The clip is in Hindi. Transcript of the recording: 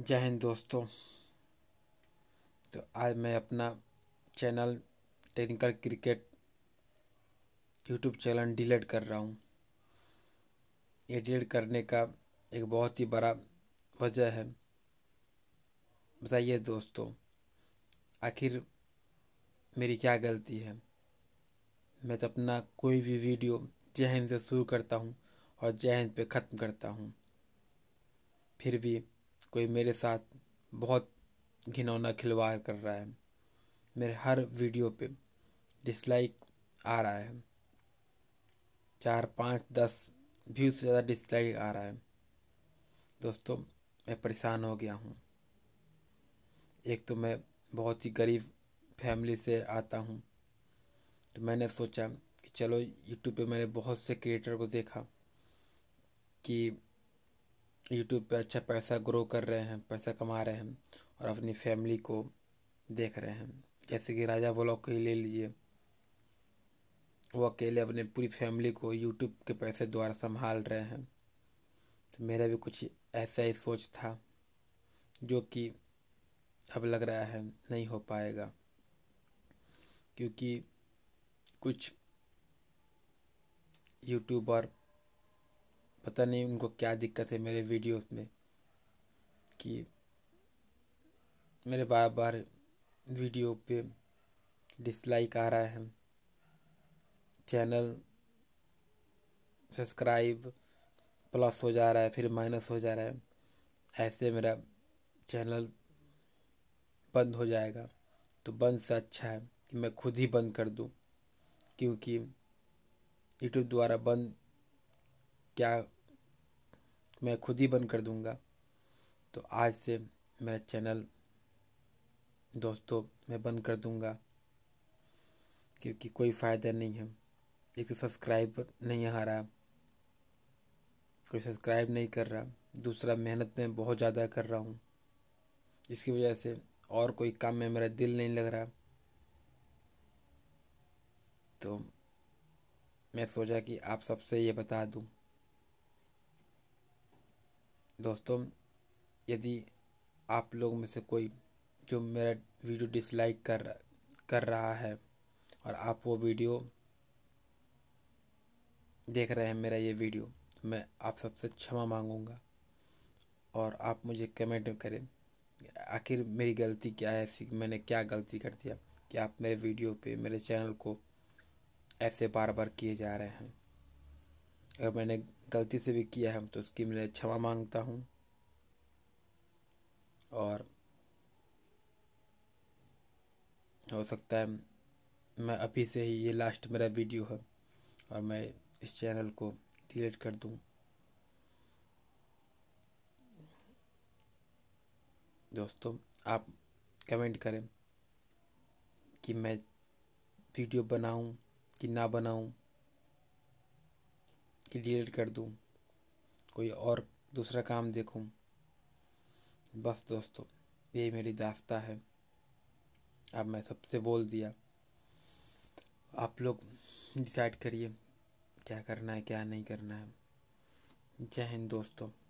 जय हिंद दोस्तों तो आज मैं अपना channel technical cricket YouTube channel delete कर रहा हूँ ये डिलीट करने का एक बहुत ही बड़ा वजह है बताइए दोस्तों आखिर मेरी क्या गलती है मैं तो अपना कोई भी वीडियो जय हिंद से शुरू करता हूँ और जय हिंद पे ख़त्म करता हूँ फिर भी कोई मेरे साथ बहुत घिनौना खिलवाड़ कर रहा है मेरे हर वीडियो पे डिसलाइक आ रहा है चार पाँच दस व्यू से ज़्यादा डिसलाइक आ रहा है दोस्तों मैं परेशान हो गया हूँ एक तो मैं बहुत ही गरीब फैमिली से आता हूँ तो मैंने सोचा कि चलो यूट्यूब पे मैंने बहुत से क्रिएटर को देखा कि यूट्यूब पे अच्छा पैसा ग्रो कर रहे हैं पैसा कमा रहे हैं और अपनी फैमिली को देख रहे हैं जैसे कि राजा ब्लॉग को ही ले लीजिए वो अकेले अपने पूरी फैमिली को यूट्यूब के पैसे द्वारा संभाल रहे हैं तो मेरा भी कुछ ऐसा ही सोच था जो कि अब लग रहा है नहीं हो पाएगा क्योंकि कुछ यूट्यूबर पता नहीं उनको क्या दिक्कत है मेरे वीडियोस में कि मेरे बार बार वीडियो पे डिसलाइक आ रहा है चैनल सब्सक्राइब प्लस हो जा रहा है फिर माइनस हो जा रहा है ऐसे मेरा चैनल बंद हो जाएगा तो बंद से अच्छा है कि मैं खुद ही बंद कर दूं क्योंकि यूट्यूब द्वारा बंद क्या मैं खुद ही बंद कर दूँगा तो आज से मेरा चैनल दोस्तों मैं बंद कर दूँगा क्योंकि कोई फ़ायदा नहीं है एक तो सब्सक्राइब नहीं आ रहा कोई सब्सक्राइब नहीं कर रहा दूसरा मेहनत मैं बहुत ज़्यादा कर रहा हूँ इसकी वजह से और कोई काम में मेरा दिल नहीं लग रहा तो मैं सोचा कि आप सबसे ये बता दूँ दोस्तों यदि आप लोग में से कोई जो मेरा वीडियो डिसलाइक कर कर रहा है और आप वो वीडियो देख रहे हैं मेरा ये वीडियो मैं आप सबसे क्षमा मांगूंगा और आप मुझे कमेंट करें आखिर मेरी गलती क्या है ऐसी मैंने क्या गलती कर दिया कि आप मेरे वीडियो पे मेरे चैनल को ऐसे बार बार किए जा रहे हैं अगर मैंने गलती से भी किया है तो उसकी मैं क्षमा मांगता हूँ और हो सकता है मैं अभी से ही ये लास्ट मेरा वीडियो है और मैं इस चैनल को डिलीट कर दूँ दोस्तों आप कमेंट करें कि मैं वीडियो बनाऊं कि ना बनाऊं डिलीट कर दूँ कोई और दूसरा काम देखूँ बस दोस्तों ये मेरी दास्ता है अब मैं सबसे बोल दिया आप लोग डिसाइड करिए क्या करना है क्या नहीं करना है जय हिंद दोस्तों